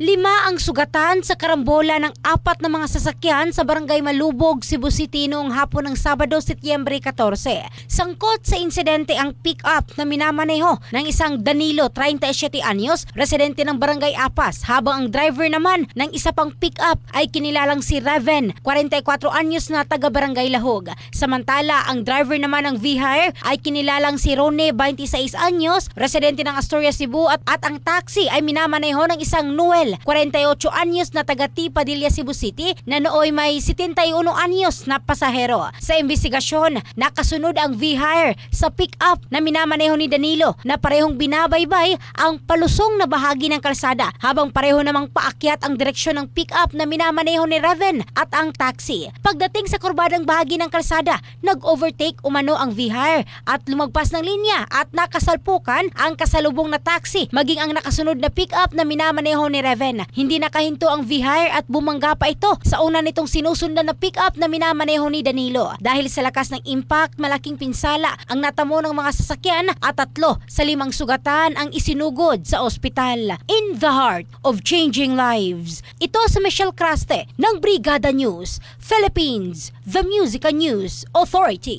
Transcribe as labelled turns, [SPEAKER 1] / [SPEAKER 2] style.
[SPEAKER 1] Lima ang sugatan sa karambola ng apat na mga sasakyan sa Barangay Malubog, Cebu City noong hapon ng Sabado, Setyembre 14. Sangkot sa insidente ang pick-up na minamaneho ng isang Danilo, 37 anyos, residente ng Barangay Apas, habang ang driver naman ng isa pang pick-up ay kinilalang si Reven, 44 anyos na taga Barangay Lahog. Samantala, ang driver naman ng Vihire ay kinilalang si Rone, 26 anyos, residente ng Astoria, Cebu at, at ang taxi ay minamaneho ng isang Noel, Rizal, 48 anyos na taga Padilla, Cebu City na nooy may 71 anyos na pasahero. Sa imbestigasyon, nakasunod ang V-Hire sa pick-up na minamaneho ni Danilo na parehong binabaybay ang palusong na bahagi ng kalsada habang pareho namang paakyat ang direksyon ng pick-up na minamaneho ni Raven at ang taxi. Pagdating sa kurbadang bahagi ng kalsada, nag-overtake umano ang V-Hire at lumagpas ng linya at nakasalpukan ang kasalubong na taxi maging ang nakasunod na pick-up na minamaneho ni Reven 2011. Hindi nakahinto ang V-Hire at bumangga pa ito sa una nitong sinusundan na pick-up na minamaneho ni Danilo. Dahil sa lakas ng impact, malaking pinsala ang natamo ng mga sasakyan at tatlo sa limang sugatan ang isinugod sa ospital. In the heart of changing lives. Ito sa Michelle Craste ng Brigada News, Philippines, The Musical News Authority.